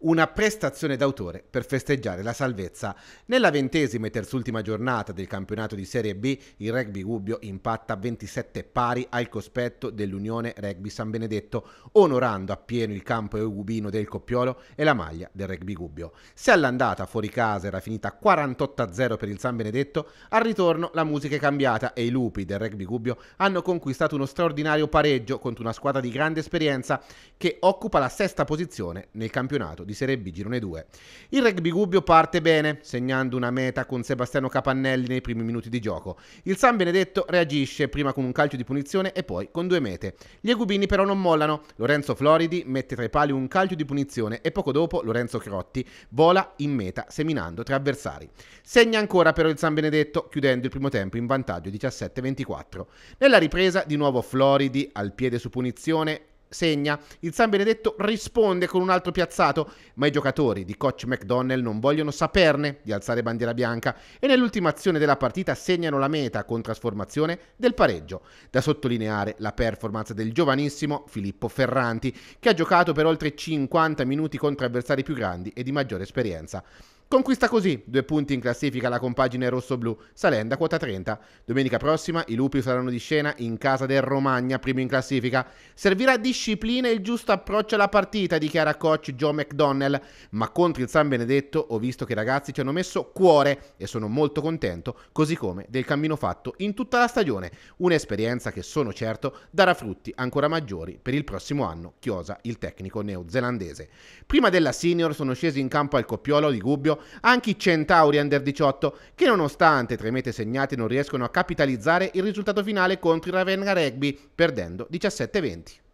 una prestazione d'autore per festeggiare la salvezza. Nella ventesima e terzultima giornata del campionato di Serie B, il rugby Gubbio impatta 27 pari al cospetto dell'Unione Rugby San Benedetto, onorando appieno il campo eugubino del Coppiolo e la maglia del rugby Gubbio. Se all'andata fuori casa era finita 48-0 per il San Benedetto, al ritorno la musica è cambiata e i lupi del rugby Gubbio hanno conquistato uno straordinario pareggio contro una squadra di grande esperienza che occupa la sesta posizione nel campionato di Serie B Girone 2. Il rugby Gubbio parte bene, segnando una meta con Sebastiano Capannelli nei primi minuti di gioco. Il San Benedetto reagisce prima con un calcio di punizione e poi con due mete. Gli Egubini però non mollano, Lorenzo Floridi mette tra i pali un calcio di punizione e poco dopo Lorenzo Crotti vola in meta seminando tre avversari. Segna ancora però il San Benedetto, chiudendo il primo tempo in vantaggio 17-24. Nella ripresa di nuovo Floridi al piede su punizione segna. Il San Benedetto risponde con un altro piazzato, ma i giocatori di coach McDonnell non vogliono saperne di alzare bandiera bianca e nell'ultima azione della partita segnano la meta con trasformazione del pareggio. Da sottolineare la performance del giovanissimo Filippo Ferranti, che ha giocato per oltre 50 minuti contro avversari più grandi e di maggiore esperienza. Conquista così due punti in classifica la compagine rosso-blu, salendo a quota 30. Domenica prossima i lupi saranno di scena in casa del Romagna, primo in classifica. Servirà disciplina e il giusto approccio alla partita, dichiara coach Joe McDonnell, ma contro il San Benedetto ho visto che i ragazzi ci hanno messo cuore e sono molto contento, così come del cammino fatto in tutta la stagione, un'esperienza che sono certo darà frutti ancora maggiori per il prossimo anno, chiosa il tecnico neozelandese. Prima della senior sono scesi in campo al Coppiolo di Gubbio anche i Centauri Under 18, che nonostante tre mete segnate non riescono a capitalizzare il risultato finale contro il Ravenna Rugby, perdendo 17-20.